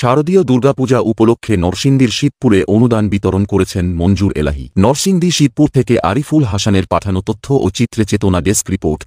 শারদীয় দুর্গাপূজা উপলক্ষে নরসিংদীর শিবপুরে অনুদান বিতরণ করেছেন মঞ্জুর এলাহি নরসিংদী শিবপুর থেকে আরিফুল হাসানের পাঠানো তথ্য ও চিত্রে চেতনা ডেস্ক রিপোর্ট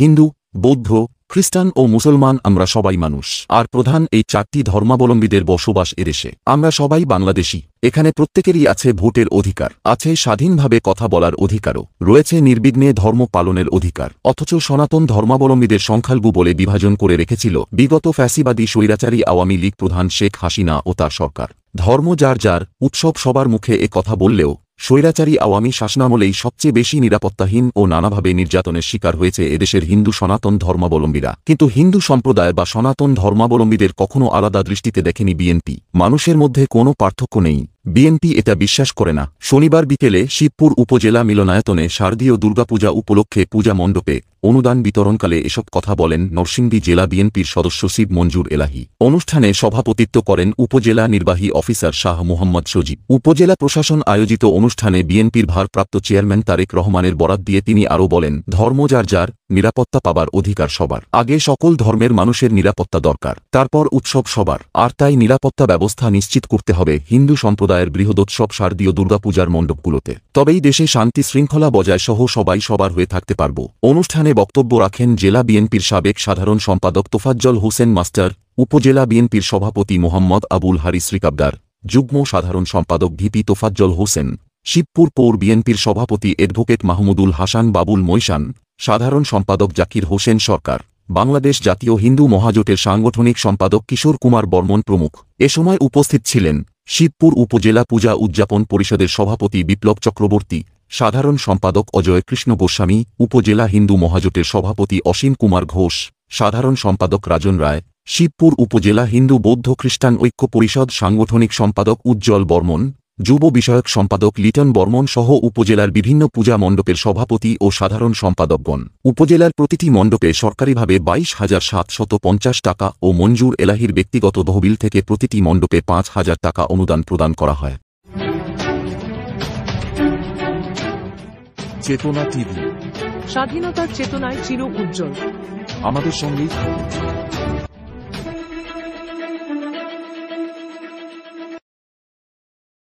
হিন্দু বৌদ্ধ খ্রিস্টান ও মুসলমান আমরা সবাই মানুষ আর প্রধান এই চারটি ধর্মাবলম্বীদের বসবাস এদেশে আমরা সবাই বাংলাদেশি এখানে প্রত্যেকেরই আছে ভোটের অধিকার আছে স্বাধীনভাবে কথা বলার অধিকারও রয়েছে নির্বিঘ্নে ধর্ম পালনের অধিকার অথচ সনাতন ধর্মাবলম্বীদের সংখ্যালঘু বলে বিভাজন করে রেখেছিল বিগত ফ্যাসিবাদী স্বৈরাচারী আওয়ামী লীগ প্রধান শেখ হাসিনা ও তার সরকার ধর্ম যার যার উৎসব সবার মুখে এ কথা বললেও স্বৈরাচারী আওয়ামী শাসনামলেই সবচেয়ে বেশি নিরাপত্তাহীন ও নানাভাবে নির্যাতনের শিকার হয়েছে এদেশের হিন্দু সনাতন ধর্মাবলম্বীরা কিন্তু হিন্দু সম্প্রদায় বা সনাতন ধর্মাবলম্বীদের কখনো আলাদা দৃষ্টিতে দেখেনি বিএনপি মানুষের মধ্যে কোনো পার্থক্য নেই বিএনপি এটা বিশ্বাস করে না শনিবার বিকেলে শিবপুর উপজেলা মিলনায়তনে শারদীয় দুর্গাপূজা উপলক্ষে পূজা মণ্ডপে অনুদান বিতরণকালে এসব কথা বলেন নরসিংদী জেলা বিএনপির সদস্য শিব মঞ্জুর এলাহি অনুষ্ঠানে সভাপতিত্ব করেন উপজেলা নির্বাহী অফিসার শাহ মোহাম্মদ সজিব উপজেলা প্রশাসন আয়োজিত অনুষ্ঠানে বিএনপির ভারপ্রাপ্ত চেয়ারম্যান তারেক রহমানের বরাত দিয়ে তিনি আরও বলেন ধর্ম যার নিরাপত্তা পাবার অধিকার সবার আগে সকল ধর্মের মানুষের নিরাপত্তা দরকার তারপর উৎসব সবার আর তাই নিরাপত্তা ব্যবস্থা নিশ্চিত করতে হবে হিন্দু সম্প্রদায়ের বৃহদোৎসব শারদীয় দুর্গাপূজার মণ্ডপগুলোতে তবেই দেশে শান্তি শৃঙ্খলা বজায় সহ সবাই সবার হয়ে থাকতে পারব অনুষ্ঠানে বক্তব্য রাখেন জেলা বিএনপির সাবেক সাধারণ সম্পাদক তোফাজ্জল হোসেন মাস্টার উপজেলা বিএনপির সভাপতি মোহাম্মদ আবুল হারিস রিকাবদার যুগ্ম সাধারণ সম্পাদক ভিপি তোফাজ্জল হোসেন শিবপুর পৌর বিএনপির সভাপতি অ্যাডভোকেট মাহমুদুল হাসান বাবুল মৈশান সাধারণ সম্পাদক জাকির হোসেন সরকার বাংলাদেশ জাতীয় হিন্দু মহাজোটের সাংগঠনিক সম্পাদক কিশোর কুমার বর্মন প্রমুখ এ সময় উপস্থিত ছিলেন শিবপুর উপজেলা পূজা উদযাপন পরিষদের সভাপতি বিপ্লব চক্রবর্তী সাধারণ সম্পাদক অজয় কৃষ্ণ গোস্বামী উপজেলা হিন্দু মহাজোটের সভাপতি অসীম কুমার ঘোষ সাধারণ সম্পাদক রাজন রায় শিবপুর উপজেলা হিন্দু বৌদ্ধ খ্রিস্টান ঐক্য পরিষদ সাংগঠনিক সম্পাদক উজ্জ্বল বর্মন যুব বিষয়ক সম্পাদক লিটন বর্মন সহ উপজেলার বিভিন্ন পূজা মণ্ডপের সভাপতি ও সাধারণ সম্পাদকগণ উপজেলার প্রতিটি মণ্ডপে সরকারিভাবে বাইশ হাজার সাতশত পঞ্চাশ টাকা ও মঞ্জুর এলাহির ব্যক্তিগত তহবিল থেকে প্রতিটি মণ্ডপে পাঁচ হাজার টাকা অনুদান প্রদান করা হয় চেতনা টিভি স্বাধীনতার চেতনায় চির উজ্জ্বল আমাদের সঙ্গে